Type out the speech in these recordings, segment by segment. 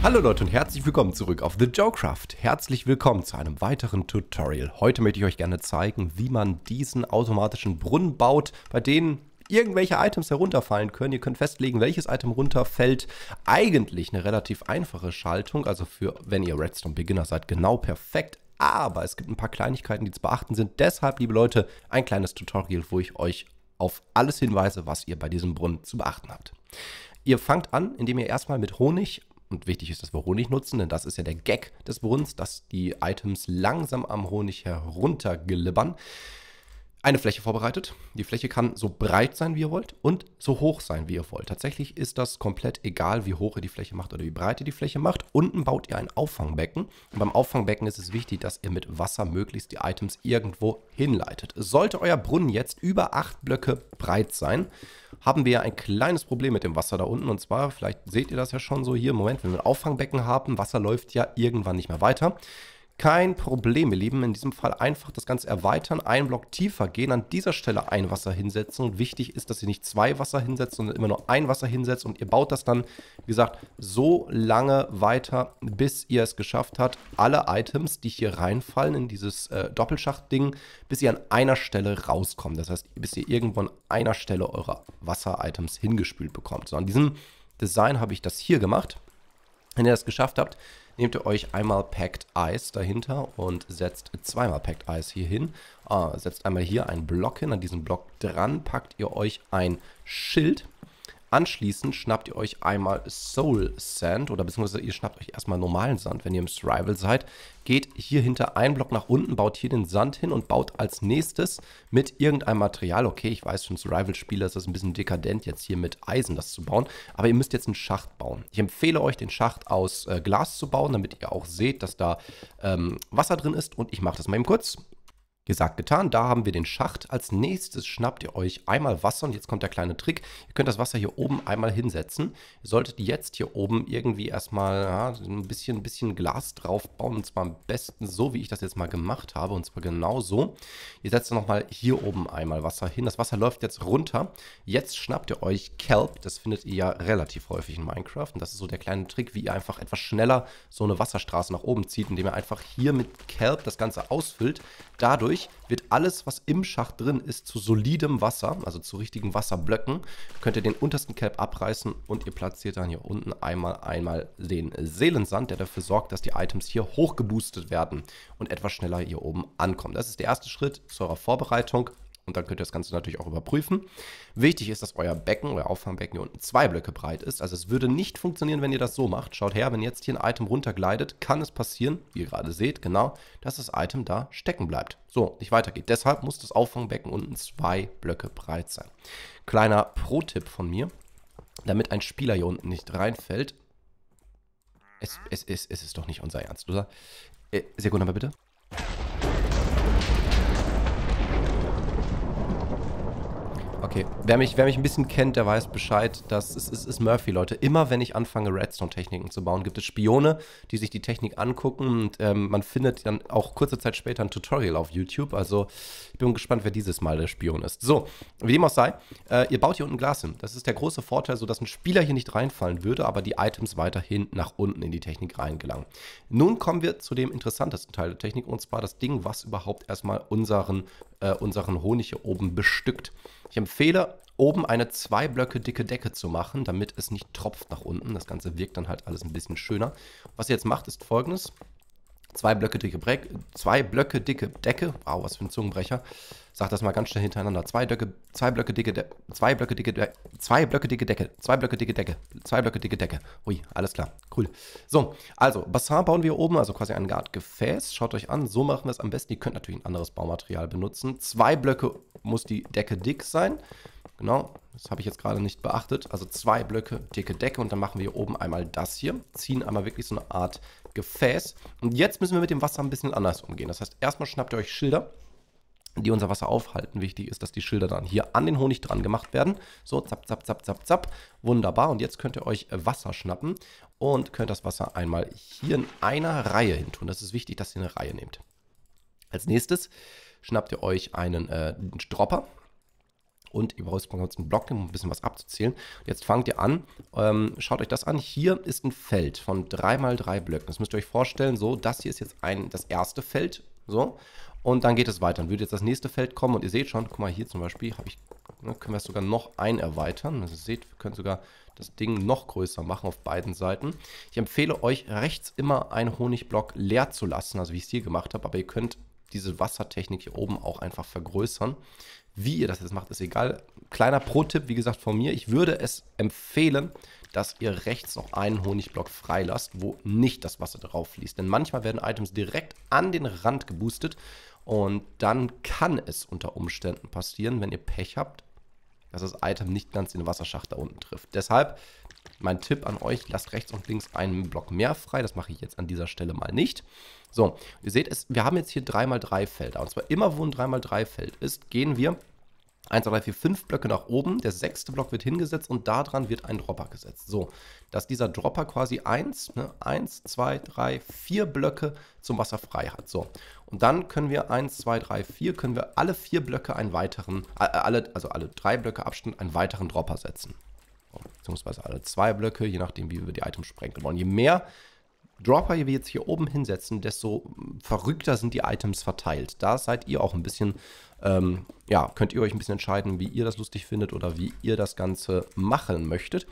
Hallo Leute und herzlich willkommen zurück auf The Joecraft. Herzlich willkommen zu einem weiteren Tutorial. Heute möchte ich euch gerne zeigen, wie man diesen automatischen Brunnen baut, bei denen irgendwelche Items herunterfallen können. Ihr könnt festlegen, welches Item runterfällt. Eigentlich eine relativ einfache Schaltung, also für, wenn ihr Redstone Beginner seid, genau perfekt. Aber es gibt ein paar Kleinigkeiten, die zu beachten sind. Deshalb, liebe Leute, ein kleines Tutorial, wo ich euch auf alles hinweise, was ihr bei diesem Brunnen zu beachten habt. Ihr fangt an, indem ihr erstmal mit Honig und wichtig ist, dass wir Honig nutzen, denn das ist ja der Gag des Brunnens, dass die Items langsam am Honig herunterglibbern. Eine Fläche vorbereitet. Die Fläche kann so breit sein, wie ihr wollt und so hoch sein, wie ihr wollt. Tatsächlich ist das komplett egal, wie hoch ihr die Fläche macht oder wie breit ihr die Fläche macht. Unten baut ihr ein Auffangbecken. Und beim Auffangbecken ist es wichtig, dass ihr mit Wasser möglichst die Items irgendwo hinleitet. Sollte euer Brunnen jetzt über acht Blöcke breit sein haben wir ein kleines Problem mit dem Wasser da unten. Und zwar, vielleicht seht ihr das ja schon so hier, Moment, wenn wir ein Auffangbecken haben, Wasser läuft ja irgendwann nicht mehr weiter. Kein Problem, ihr Lieben. In diesem Fall einfach das Ganze erweitern, einen Block tiefer gehen, an dieser Stelle ein Wasser hinsetzen. Und wichtig ist, dass ihr nicht zwei Wasser hinsetzt, sondern immer nur ein Wasser hinsetzt. Und ihr baut das dann, wie gesagt, so lange weiter, bis ihr es geschafft habt, alle Items, die hier reinfallen in dieses äh, Doppelschacht-Ding, bis ihr an einer Stelle rauskommt. Das heißt, bis ihr irgendwo an einer Stelle eure Wasser-Items hingespült bekommt. So, an diesem Design habe ich das hier gemacht. Wenn ihr das geschafft habt, nehmt ihr euch einmal Packed Ice dahinter und setzt zweimal Packed Ice hier hin. Ah, setzt einmal hier einen Block hin, an diesem Block dran packt ihr euch ein Schild Anschließend schnappt ihr euch einmal Soul Sand oder beziehungsweise ihr schnappt euch erstmal normalen Sand, wenn ihr im Survival seid. Geht hier hinter einen Block nach unten, baut hier den Sand hin und baut als nächstes mit irgendeinem Material. Okay, ich weiß, für ein Survival-Spieler ist das ein bisschen dekadent, jetzt hier mit Eisen das zu bauen. Aber ihr müsst jetzt einen Schacht bauen. Ich empfehle euch, den Schacht aus äh, Glas zu bauen, damit ihr auch seht, dass da ähm, Wasser drin ist. Und ich mache das mal eben kurz. Gesagt, getan. Da haben wir den Schacht. Als nächstes schnappt ihr euch einmal Wasser und jetzt kommt der kleine Trick. Ihr könnt das Wasser hier oben einmal hinsetzen. Ihr solltet jetzt hier oben irgendwie erstmal ja, ein bisschen, ein bisschen Glas draufbauen und zwar am besten so, wie ich das jetzt mal gemacht habe und zwar genau so. Ihr setzt nochmal hier oben einmal Wasser hin. Das Wasser läuft jetzt runter. Jetzt schnappt ihr euch Kelp. Das findet ihr ja relativ häufig in Minecraft und das ist so der kleine Trick, wie ihr einfach etwas schneller so eine Wasserstraße nach oben zieht, indem ihr einfach hier mit Kelp das Ganze ausfüllt. Dadurch Dadurch wird alles, was im Schacht drin ist, zu solidem Wasser, also zu richtigen Wasserblöcken. Könnt ihr den untersten Kelb abreißen und ihr platziert dann hier unten einmal, einmal den Seelensand, der dafür sorgt, dass die Items hier hochgeboostet werden und etwas schneller hier oben ankommen. Das ist der erste Schritt zu eurer Vorbereitung. Und dann könnt ihr das Ganze natürlich auch überprüfen. Wichtig ist, dass euer Becken, euer Auffangbecken hier unten zwei Blöcke breit ist. Also es würde nicht funktionieren, wenn ihr das so macht. Schaut her, wenn jetzt hier ein Item runtergleitet, kann es passieren, wie ihr gerade seht, genau, dass das Item da stecken bleibt. So, nicht weitergeht. Deshalb muss das Auffangbecken unten zwei Blöcke breit sein. Kleiner Pro-Tipp von mir, damit ein Spieler hier unten nicht reinfällt. Es, es, es, es ist doch nicht unser Ernst, oder? Äh, Sekunde mal bitte. Okay, wer mich, wer mich ein bisschen kennt, der weiß Bescheid, dass es, es ist Murphy, Leute. Immer wenn ich anfange, Redstone-Techniken zu bauen, gibt es Spione, die sich die Technik angucken und ähm, man findet dann auch kurze Zeit später ein Tutorial auf YouTube. Also ich bin gespannt, wer dieses Mal der Spion ist. So, wie dem auch sei, äh, ihr baut hier unten Glas hin. Das ist der große Vorteil, sodass ein Spieler hier nicht reinfallen würde, aber die Items weiterhin nach unten in die Technik reingelangen. Nun kommen wir zu dem interessantesten Teil der Technik und zwar das Ding, was überhaupt erstmal unseren äh, unseren Honig hier oben bestückt. Ich empfehle, oben eine zwei Blöcke dicke Decke zu machen, damit es nicht tropft nach unten. Das Ganze wirkt dann halt alles ein bisschen schöner. Was ihr jetzt macht, ist folgendes. Zwei Blöcke dicke, Bre zwei Blöcke dicke Decke. Wow, was für ein Zungenbrecher. Sag das mal ganz schnell hintereinander. Zwei Blöcke, zwei Blöcke dicke, Decke, zwei Blöcke dicke, De zwei Blöcke dicke Decke, zwei Blöcke dicke Decke, zwei Blöcke dicke Decke. Ui, alles klar, cool. So, also Bassin bauen wir oben, also quasi ein Art Gefäß. Schaut euch an, so machen wir es am besten. Ihr könnt natürlich ein anderes Baumaterial benutzen. Zwei Blöcke muss die Decke dick sein. Genau, das habe ich jetzt gerade nicht beachtet. Also zwei Blöcke dicke Decke und dann machen wir hier oben einmal das hier. Ziehen einmal wirklich so eine Art Gefäß. Und jetzt müssen wir mit dem Wasser ein bisschen anders umgehen. Das heißt, erstmal schnappt ihr euch Schilder, die unser Wasser aufhalten. Wichtig ist, dass die Schilder dann hier an den Honig dran gemacht werden. So, zapp, zapp, zapp, zapp, zapp. Wunderbar. Und jetzt könnt ihr euch äh, Wasser schnappen und könnt das Wasser einmal hier in einer Reihe hin tun. Das ist wichtig, dass ihr eine Reihe nehmt. Als nächstes schnappt ihr euch einen äh, Dropper und ihr braucht über einen Block, um ein bisschen was abzuzählen. Jetzt fangt ihr an, ähm, schaut euch das an. Hier ist ein Feld von 3x3 Blöcken. Das müsst ihr euch vorstellen, so, das hier ist jetzt ein, das erste Feld, so. Und dann geht es weiter. Dann würde jetzt das nächste Feld kommen und ihr seht schon, guck mal, hier zum Beispiel ich, ne, können wir es sogar noch ein erweitern. Also ihr seht, wir können sogar das Ding noch größer machen auf beiden Seiten. Ich empfehle euch, rechts immer einen Honigblock leer zu lassen, also wie ich es hier gemacht habe, aber ihr könnt diese Wassertechnik hier oben auch einfach vergrößern. Wie ihr das jetzt macht, ist egal. Kleiner Pro-Tipp, wie gesagt, von mir. Ich würde es empfehlen, dass ihr rechts noch einen Honigblock freilasst, wo nicht das Wasser drauf fließt. Denn manchmal werden Items direkt an den Rand geboostet und dann kann es unter Umständen passieren, wenn ihr Pech habt, dass das Item nicht ganz den Wasserschacht da unten trifft. Deshalb mein Tipp an euch, lasst rechts und links einen Block mehr frei. Das mache ich jetzt an dieser Stelle mal nicht. So, ihr seht es, wir haben jetzt hier 3x3 Felder. Und zwar immer, wo ein 3x3 Feld ist, gehen wir 1, 2, 3, 4, 5 Blöcke nach oben. Der sechste Block wird hingesetzt und daran wird ein Dropper gesetzt. So, dass dieser Dropper quasi 1, 1, 2, 3, 4 Blöcke zum Wasser frei hat. So, und dann können wir 1, 2, 3, 4, können wir alle vier Blöcke einen weiteren, äh, alle, also alle drei Blöcke Abstand einen weiteren Dropper setzen beziehungsweise alle zwei Blöcke, je nachdem, wie wir die Items sprengen wollen. Je mehr Dropper wir jetzt hier oben hinsetzen, desto verrückter sind die Items verteilt. Da seid ihr auch ein bisschen, ähm, ja, könnt ihr euch ein bisschen entscheiden, wie ihr das lustig findet oder wie ihr das Ganze machen möchtet.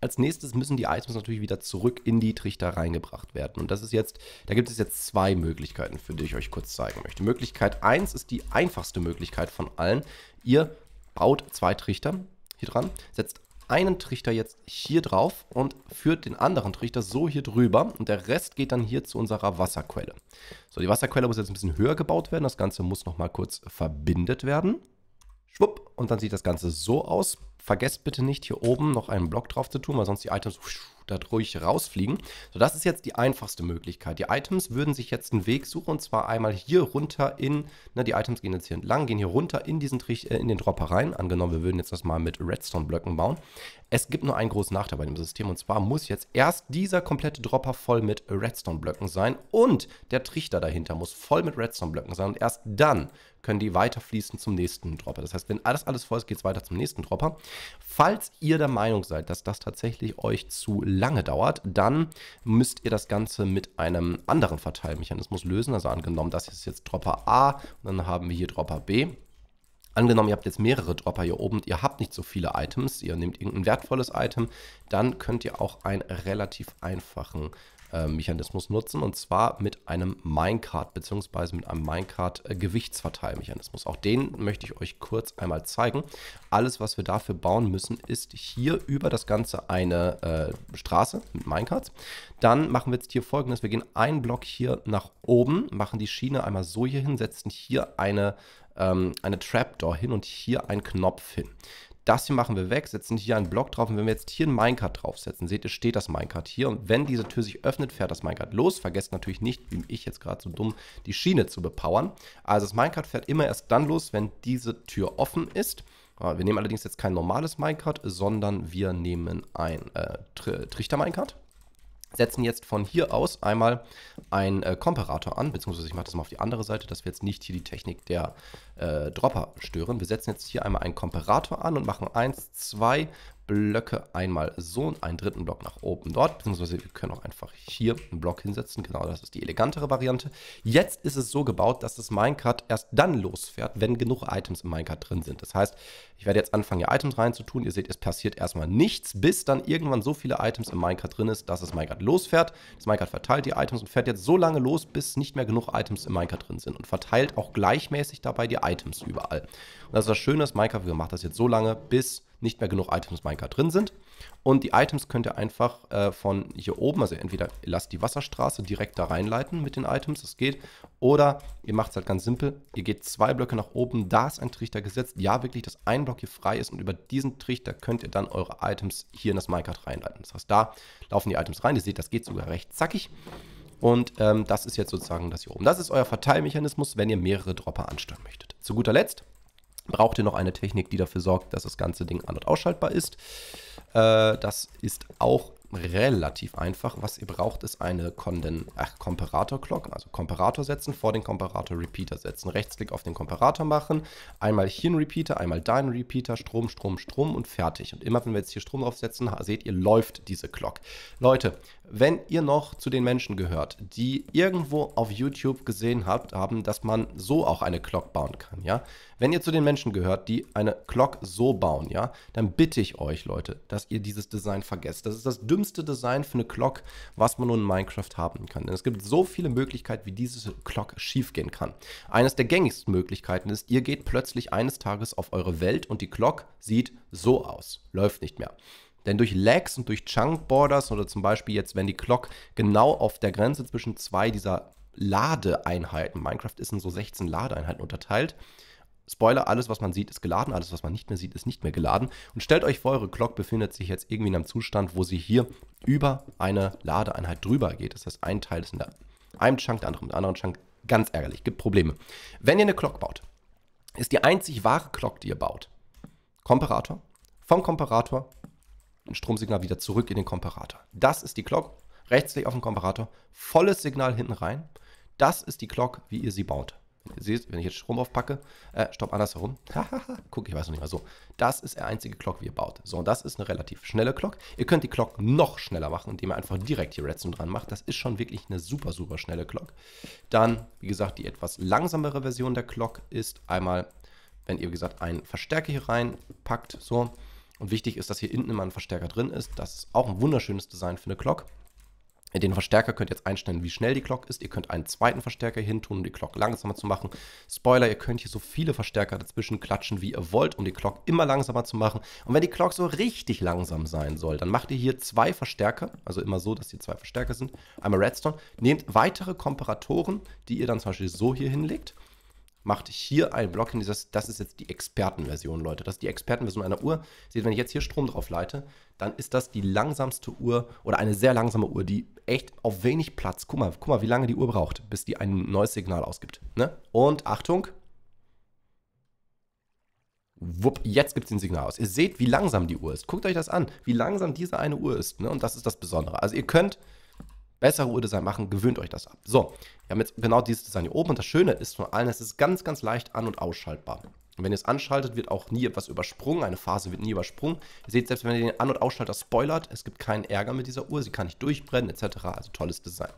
Als nächstes müssen die Items natürlich wieder zurück in die Trichter reingebracht werden. Und das ist jetzt, da gibt es jetzt zwei Möglichkeiten, für die ich euch kurz zeigen möchte. Möglichkeit 1 ist die einfachste Möglichkeit von allen. Ihr baut zwei Trichter hier dran, setzt einen Trichter jetzt hier drauf und führt den anderen Trichter so hier drüber und der Rest geht dann hier zu unserer Wasserquelle. So, die Wasserquelle muss jetzt ein bisschen höher gebaut werden. Das Ganze muss nochmal kurz verbindet werden. Schwupp, und dann sieht das Ganze so aus. Vergesst bitte nicht, hier oben noch einen Block drauf zu tun, weil sonst die Items dort ruhig rausfliegen. So, das ist jetzt die einfachste Möglichkeit. Die Items würden sich jetzt einen Weg suchen und zwar einmal hier runter in, na, ne, die Items gehen jetzt hier entlang, gehen hier runter in diesen Trich, äh, in den Dropper rein. Angenommen, wir würden jetzt das mal mit Redstone-Blöcken bauen. Es gibt nur einen großen Nachteil bei dem System und zwar muss jetzt erst dieser komplette Dropper voll mit Redstone-Blöcken sein und der Trichter dahinter muss voll mit Redstone-Blöcken sein und erst dann können die weiterfließen zum nächsten Dropper. Das heißt, wenn alles, alles voll ist, geht es weiter zum nächsten Dropper. Falls ihr der Meinung seid, dass das tatsächlich euch zu lange dauert, dann müsst ihr das Ganze mit einem anderen Verteilmechanismus lösen. Also angenommen, das ist jetzt Dropper A und dann haben wir hier Dropper B. Angenommen, ihr habt jetzt mehrere Dropper hier oben, ihr habt nicht so viele Items, ihr nehmt irgendein wertvolles Item, dann könnt ihr auch einen relativ einfachen äh, Mechanismus nutzen und zwar mit einem Minecart bzw. mit einem Minecart äh, Gewichtsverteilmechanismus. Auch den möchte ich euch kurz einmal zeigen. Alles, was wir dafür bauen müssen, ist hier über das Ganze eine äh, Straße mit Minecarts. Dann machen wir jetzt hier folgendes. Wir gehen einen Block hier nach oben, machen die Schiene einmal so hier hin, setzen hier eine, ähm, eine Trapdoor hin und hier einen Knopf hin. Das hier machen wir weg, setzen hier einen Block drauf und wenn wir jetzt hier einen Minecart draufsetzen, seht ihr, steht das Minecart hier und wenn diese Tür sich öffnet, fährt das Minecart los. Vergesst natürlich nicht, wie ich jetzt gerade so dumm, die Schiene zu bepowern. Also das Minecart fährt immer erst dann los, wenn diese Tür offen ist. Ah, wir nehmen allerdings jetzt kein normales Minecart, sondern wir nehmen ein äh, Trichter-Minecart setzen jetzt von hier aus einmal einen äh, Komparator an, beziehungsweise ich mache das mal auf die andere Seite, dass wir jetzt nicht hier die Technik der äh, Dropper stören. Wir setzen jetzt hier einmal einen Komparator an und machen 1, 2 Blöcke einmal so und einen dritten Block nach oben dort, beziehungsweise wir können auch einfach hier einen Block hinsetzen, genau das ist die elegantere Variante. Jetzt ist es so gebaut, dass das Minecart erst dann losfährt, wenn genug Items im Minecart drin sind. Das heißt, ich werde jetzt anfangen, hier Items reinzutun, ihr seht, es passiert erstmal nichts, bis dann irgendwann so viele Items im Minecart drin ist, dass das Minecart losfährt. Das Minecart verteilt die Items und fährt jetzt so lange los, bis nicht mehr genug Items im Minecart drin sind und verteilt auch gleichmäßig dabei die Items überall. Und das ist das Schöne, das Minecart macht das jetzt so lange, bis nicht mehr genug Items Minecart drin sind. Und die Items könnt ihr einfach äh, von hier oben, also entweder lasst die Wasserstraße direkt da reinleiten mit den Items, das geht. Oder ihr macht es halt ganz simpel, ihr geht zwei Blöcke nach oben, da ist ein Trichter gesetzt. Ja, wirklich, dass ein Block hier frei ist und über diesen Trichter könnt ihr dann eure Items hier in das Minecart reinleiten. Das heißt, da laufen die Items rein. Ihr seht, das geht sogar recht zackig. Und ähm, das ist jetzt sozusagen das hier oben. Das ist euer Verteilmechanismus, wenn ihr mehrere Dropper ansteuern möchtet. Zu guter Letzt braucht ihr noch eine Technik, die dafür sorgt, dass das ganze Ding an- und ausschaltbar ist. Äh, das ist auch relativ einfach. Was ihr braucht, ist eine Komparator Clock, also Komparator setzen, vor den Komparator Repeater setzen. Rechtsklick auf den Komparator machen, einmal hier einen Repeater, einmal da ein Repeater, Strom, Strom, Strom und fertig. Und immer wenn wir jetzt hier Strom draufsetzen, seht ihr, läuft diese Clock. Leute, wenn ihr noch zu den Menschen gehört, die irgendwo auf YouTube gesehen habt, haben, dass man so auch eine Clock bauen kann, ja, wenn ihr zu den Menschen gehört, die eine Clock so bauen, ja, dann bitte ich euch, Leute, dass ihr dieses Design vergesst. Das ist das dümmste Design für eine Clock, was man nun in Minecraft haben kann. Denn es gibt so viele Möglichkeiten, wie diese Clock schiefgehen kann. Eines der gängigsten Möglichkeiten ist, ihr geht plötzlich eines Tages auf eure Welt und die Clock sieht so aus. Läuft nicht mehr. Denn durch Lags und durch Chunk Borders oder zum Beispiel jetzt, wenn die Clock genau auf der Grenze zwischen zwei dieser Ladeeinheiten, Minecraft ist in so 16 Ladeeinheiten unterteilt, Spoiler, alles, was man sieht, ist geladen, alles, was man nicht mehr sieht, ist nicht mehr geladen. Und stellt euch vor, eure Glock befindet sich jetzt irgendwie in einem Zustand, wo sie hier über eine Ladeeinheit drüber geht. Das heißt, ein Teil ist in einem Chunk, der andere mit dem anderen Chunk. Ganz ärgerlich, gibt Probleme. Wenn ihr eine Glock baut, ist die einzig wahre Glock, die ihr baut, Komparator, vom Komparator ein Stromsignal wieder zurück in den Komparator. Das ist die Glock, rechtsklick auf den Komparator, volles Signal hinten rein. Das ist die Glock, wie ihr sie baut. Wenn ihr seht, wenn ich jetzt Strom aufpacke, äh, stopp andersherum. Guck, ich weiß noch nicht mal so. Das ist der einzige Clock, wie ihr baut. So, und das ist eine relativ schnelle Clock. Ihr könnt die Clock noch schneller machen, indem ihr einfach direkt hier Redstone dran macht. Das ist schon wirklich eine super, super schnelle Clock. Dann, wie gesagt, die etwas langsamere Version der Clock ist einmal, wenn ihr, wie gesagt, einen Verstärker hier reinpackt, so. Und wichtig ist, dass hier hinten immer ein Verstärker drin ist. Das ist auch ein wunderschönes Design für eine Clock. Den Verstärker könnt ihr jetzt einstellen, wie schnell die Glock ist. Ihr könnt einen zweiten Verstärker hintun, um die Glock langsamer zu machen. Spoiler, ihr könnt hier so viele Verstärker dazwischen klatschen, wie ihr wollt, um die Glock immer langsamer zu machen. Und wenn die Glock so richtig langsam sein soll, dann macht ihr hier zwei Verstärker, also immer so, dass hier zwei Verstärker sind, einmal Redstone. Nehmt weitere Komparatoren, die ihr dann zum Beispiel so hier hinlegt macht hier einen Block hin. Das, das ist jetzt die Expertenversion, Leute. Das ist die Expertenversion einer Uhr. Seht, wenn ich jetzt hier Strom drauf leite, dann ist das die langsamste Uhr oder eine sehr langsame Uhr, die echt auf wenig Platz. Guck mal, guck mal, wie lange die Uhr braucht, bis die ein neues Signal ausgibt. Ne? Und Achtung. Wupp, jetzt gibt es ein Signal aus. Ihr seht, wie langsam die Uhr ist. Guckt euch das an, wie langsam diese eine Uhr ist. Ne? Und das ist das Besondere. Also ihr könnt bessere Uhrdesign machen, gewöhnt euch das ab. So, wir haben jetzt genau dieses Design hier oben und das Schöne ist von allen, es ist ganz, ganz leicht an- und ausschaltbar. Und wenn ihr es anschaltet, wird auch nie etwas übersprungen. Eine Phase wird nie übersprungen. Ihr seht, selbst wenn ihr den An- und Ausschalter spoilert, es gibt keinen Ärger mit dieser Uhr. Sie kann nicht durchbrennen, etc. Also tolles Design.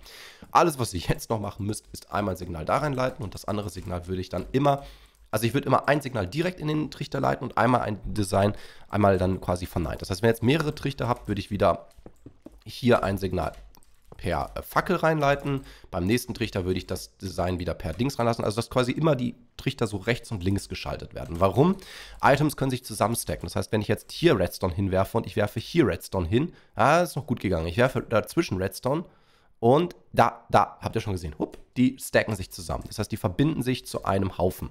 Alles, was ihr jetzt noch machen müsst, ist einmal ein Signal da reinleiten und das andere Signal würde ich dann immer also ich würde immer ein Signal direkt in den Trichter leiten und einmal ein Design, einmal dann quasi verneint. Das heißt, wenn ihr jetzt mehrere Trichter habt, würde ich wieder hier ein Signal per äh, Fackel reinleiten. Beim nächsten Trichter würde ich das Design wieder per Dings reinlassen. Also dass quasi immer die Trichter so rechts und links geschaltet werden. Warum? Items können sich zusammenstacken. Das heißt, wenn ich jetzt hier Redstone hinwerfe und ich werfe hier Redstone hin, ah, ist noch gut gegangen. Ich werfe dazwischen Redstone und da, da, habt ihr schon gesehen, hupp, die stacken sich zusammen. Das heißt, die verbinden sich zu einem Haufen.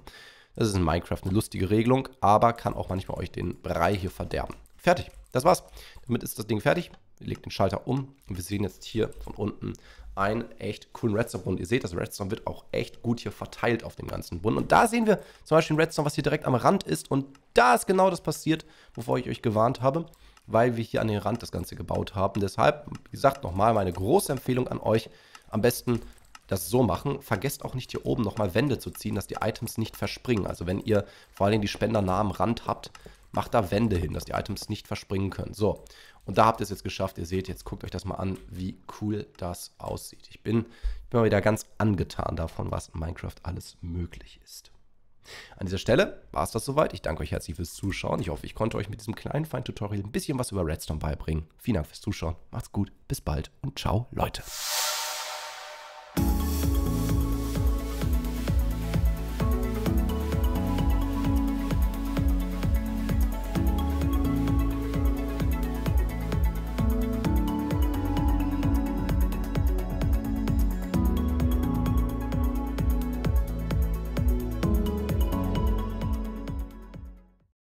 Das ist in Minecraft eine lustige Regelung, aber kann auch manchmal euch den Brei hier verderben. Fertig. Das war's. Damit ist das Ding fertig legt den Schalter um und wir sehen jetzt hier von unten einen echt coolen Redstone-Bund. Ihr seht, das Redstone wird auch echt gut hier verteilt auf dem ganzen Bund. Und da sehen wir zum Beispiel ein Redstone, was hier direkt am Rand ist. Und da ist genau das passiert, wovor ich euch gewarnt habe, weil wir hier an den Rand das Ganze gebaut haben. Deshalb, wie gesagt, nochmal meine große Empfehlung an euch. Am besten das so machen. Vergesst auch nicht hier oben nochmal Wände zu ziehen, dass die Items nicht verspringen. Also wenn ihr vor allem die Spender nah am Rand habt, macht da Wände hin, dass die Items nicht verspringen können. So, und da habt ihr es jetzt geschafft. Ihr seht, jetzt guckt euch das mal an, wie cool das aussieht. Ich bin, ich bin mal wieder ganz angetan davon, was in Minecraft alles möglich ist. An dieser Stelle war es das soweit. Ich danke euch herzlich fürs Zuschauen. Ich hoffe, ich konnte euch mit diesem kleinen feinen Tutorial ein bisschen was über Redstone beibringen. Vielen Dank fürs Zuschauen. Macht's gut, bis bald und ciao, Leute.